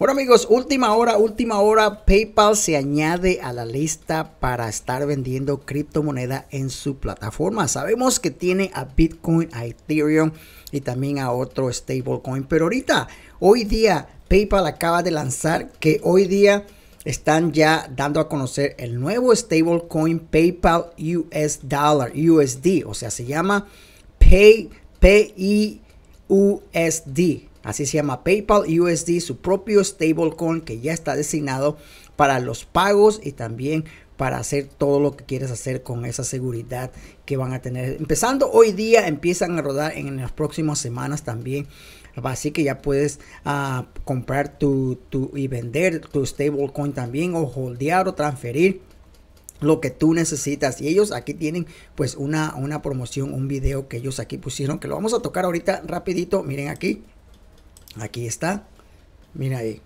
Bueno amigos, última hora, última hora, PayPal se añade a la lista para estar vendiendo criptomoneda en su plataforma. Sabemos que tiene a Bitcoin, a Ethereum y también a otro stablecoin, pero ahorita, hoy día, PayPal acaba de lanzar que hoy día están ya dando a conocer el nuevo stablecoin PayPal US Dollar, USD, o sea, se llama Pay, d Así se llama PayPal USD, su propio stablecoin que ya está designado para los pagos y también para hacer todo lo que quieres hacer con esa seguridad que van a tener. Empezando hoy día, empiezan a rodar en las próximas semanas también. Así que ya puedes ah, comprar tu, y vender tu stablecoin también o holdear o transferir lo que tú necesitas. Y ellos aquí tienen pues una, una promoción, un video que ellos aquí pusieron, que lo vamos a tocar ahorita rapidito. Miren aquí. Aquí está. Mira ahí.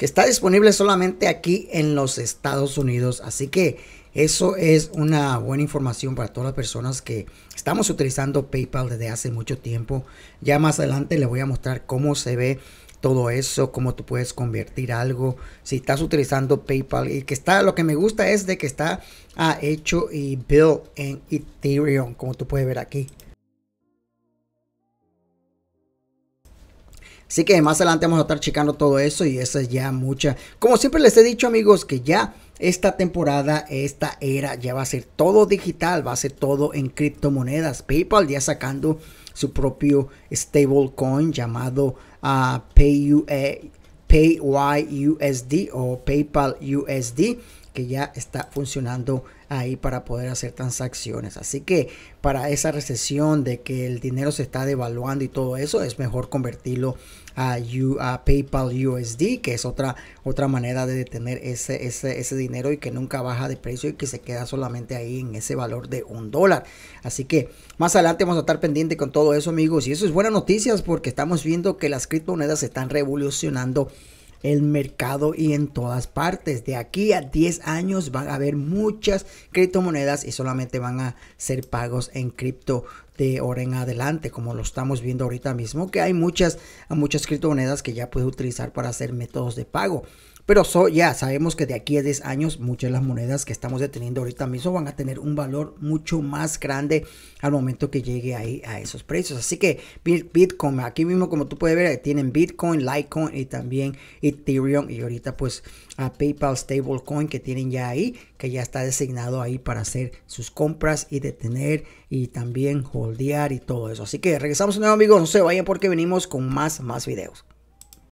que está disponible solamente aquí en los Estados Unidos. Así que eso es una buena información para todas las personas que estamos utilizando PayPal desde hace mucho tiempo. Ya más adelante les voy a mostrar cómo se ve todo eso, cómo tú puedes convertir algo si estás utilizando PayPal y que está lo que me gusta es de que está ah, hecho y built en Ethereum, como tú puedes ver aquí. Así que más adelante vamos a estar checando todo eso y esa es ya mucha. Como siempre les he dicho amigos que ya esta temporada, esta era ya va a ser todo digital, va a ser todo en criptomonedas. PayPal ya sacando su propio stablecoin llamado a ah, PayYUSD eh, o PayPal USD que ya está funcionando ahí para poder hacer transacciones. Así que para esa recesión de que el dinero se está devaluando y todo eso, es mejor convertirlo a, PayPal USD, que es otra, otra manera de detener ese, ese, dinero y que nunca baja de precio y que se queda solamente ahí en ese valor de un dólar. Así que más adelante vamos a estar pendiente con todo eso, amigos. Y eso es buenas noticias porque estamos viendo que las criptomonedas se están revolucionando el mercado y en todas partes. De aquí a 10 años van a haber muchas criptomonedas y solamente van a ser pagos en cripto de ahora en adelante, como lo estamos viendo ahorita mismo, que hay muchas, muchas criptomonedas que ya puede utilizar para hacer métodos de pago. Pero so, ya sabemos que de aquí a 10 años muchas de las monedas que estamos deteniendo ahorita mismo van a tener un valor mucho más grande al momento que llegue ahí a esos precios. Así que Bitcoin, aquí mismo como tú puedes ver, tienen Bitcoin, Litecoin y también Ethereum y ahorita pues a PayPal Stablecoin que tienen ya ahí, que ya está designado ahí para hacer sus compras y detener y también Diario y todo eso. Así que regresamos un nuevo amigos, no se vayan porque venimos con más, más videos.